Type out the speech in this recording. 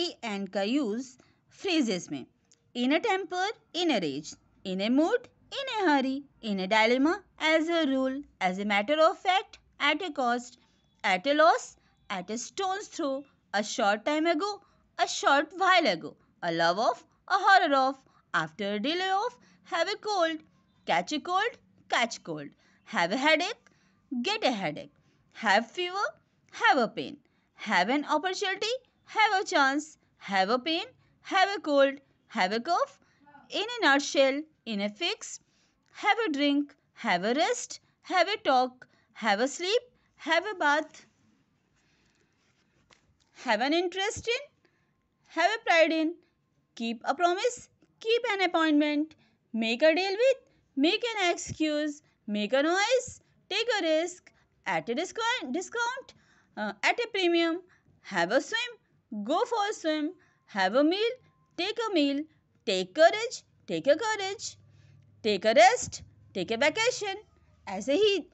એ and का use phrases में in a temper, in a rage, in a mood, in a hurry, in a dilemma, as a rule, as a matter of fact, at a cost, at a loss, at a stone's throw, a short time ago, a short while ago, a love of, a horror of, after a delay of, have a cold, catch a cold, catch cold, have a headache, get a headache, have fever, have a pain, have an opportunity, have a chance, have a pain, have a cold, have a cough, in a nutshell, in a fix, have a drink, have a rest, have a talk, have a sleep, have a bath, have an interest in, have a pride in, keep a promise, keep an appointment, make a deal with, make an excuse, make a noise, take a risk, at a discount, discount uh, at a premium, have a swim, go for a swim, have a meal, take a meal, take courage, take a courage, take a rest, take a vacation, As a heat.